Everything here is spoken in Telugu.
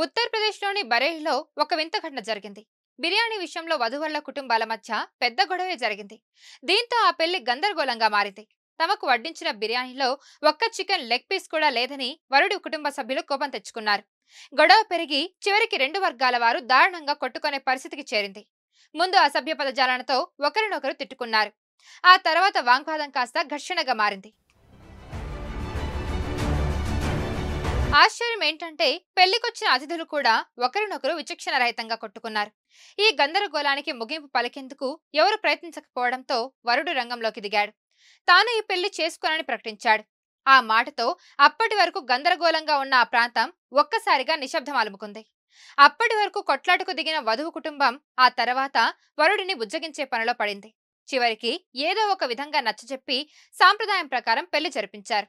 ఉత్తరప్రదేశ్లోని బరేహ్లో ఒక వింత ఘటన జరిగింది బిర్యానీ విషయంలో వధువుల కుటుంబాల మధ్య పెద్ద గొడవే జరిగింది దీంతో ఆ పెళ్లి గందరగోళంగా మారింది తమకు వడ్డించిన బిర్యానీలో ఒక్క చికెన్ లెగ్ పీస్ కూడా లేదని వరుడి కుటుంబ సభ్యులు కోపం తెచ్చుకున్నారు గొడవ పెరిగి చివరికి రెండు వర్గాల వారు దారుణంగా కొట్టుకునే పరిస్థితికి చేరింది ముందు అసభ్య పదజాలనతో ఒకరినొకరు తిట్టుకున్నారు ఆ తర్వాత వాంగ్వాదం కాస్త ఘర్షణగా మారింది ఏంటంటే పెళ్లికొచ్చిన అతిథులు కూడా ఒకరినొకరు విచక్షణరహితంగా కొట్టుకున్నారు ఈ గందరగోళానికి ముగింపు పలికేందుకు ఎవరు ప్రయత్నించకపోవడంతో వరుడు రంగంలోకి దిగాడు తాను ఈ పెళ్లి చేసుకోనని ప్రకటించాడు ఆ మాటతో అప్పటి వరకు గందరగోళంగా ఉన్న ఆ ప్రాంతం ఒక్కసారిగా నిశ్శబ్దం అలుముకుంది అప్పటి వరకు కొట్లాటకు దిగిన వధువు కుటుంబం ఆ తర్వాత వరుడిని బుజ్జగించే పనిలో పడింది చివరికి ఏదో ఒక విధంగా నచ్చజెప్పి సాంప్రదాయం ప్రకారం పెళ్లి జరిపించారు